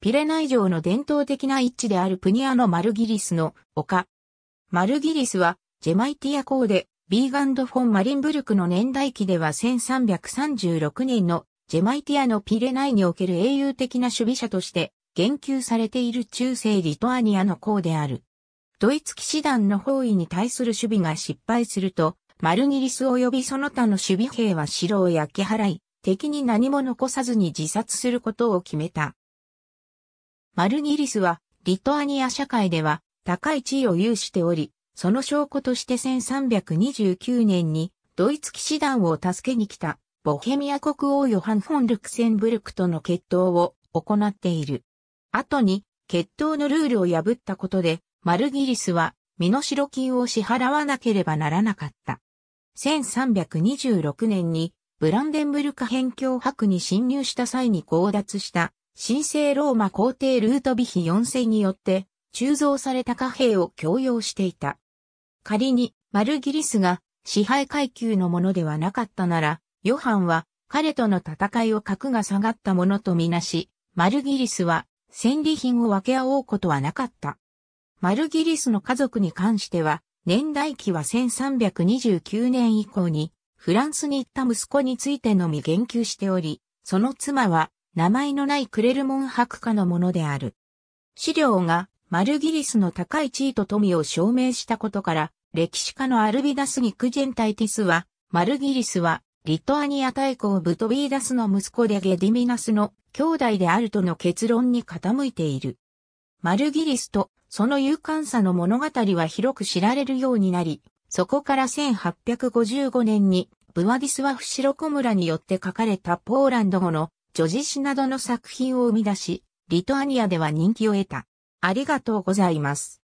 ピレナイ城の伝統的な一致であるプニアのマルギリスの丘。マルギリスは、ジェマイティア公で、ビーガンド・フォン・マリンブルクの年代記では1336年のジェマイティアのピレナイにおける英雄的な守備者として言及されている中世リトアニアの公である。ドイツ騎士団の包囲に対する守備が失敗すると、マルギリス及びその他の守備兵は城を焼き払い、敵に何も残さずに自殺することを決めた。マルギリスは、リトアニア社会では、高い地位を有しており、その証拠として1329年に、ドイツ騎士団を助けに来た、ボヘミア国王ヨハン・フォン・ルクセンブルクとの決闘を行っている。後に、決闘のルールを破ったことで、マルギリスは、身代金を支払わなければならなかった。1326年に、ブランデンブルク辺境博に侵入した際に強奪した神聖ローマ皇帝ルートビヒ4世によって鋳造された貨幣を強用していた。仮にマルギリスが支配階級のものではなかったなら、ヨハンは彼との戦いを格が下がったものとみなし、マルギリスは戦利品を分け合おうことはなかった。マルギリスの家族に関しては、年代記は1329年以降に、フランスに行った息子についてのみ言及しており、その妻は名前のないクレルモン博家のものである。資料がマルギリスの高い地位と富を証明したことから、歴史家のアルビダス・ギクジェンタイティスは、マルギリスは、リトアニア大公ブトビーダスの息子でゲディミナスの兄弟であるとの結論に傾いている。マルギリスとその勇敢さの物語は広く知られるようになり、そこから1855年に、ブワディスワフシロコ村によって書かれたポーランド語の女子詩などの作品を生み出し、リトアニアでは人気を得た。ありがとうございます。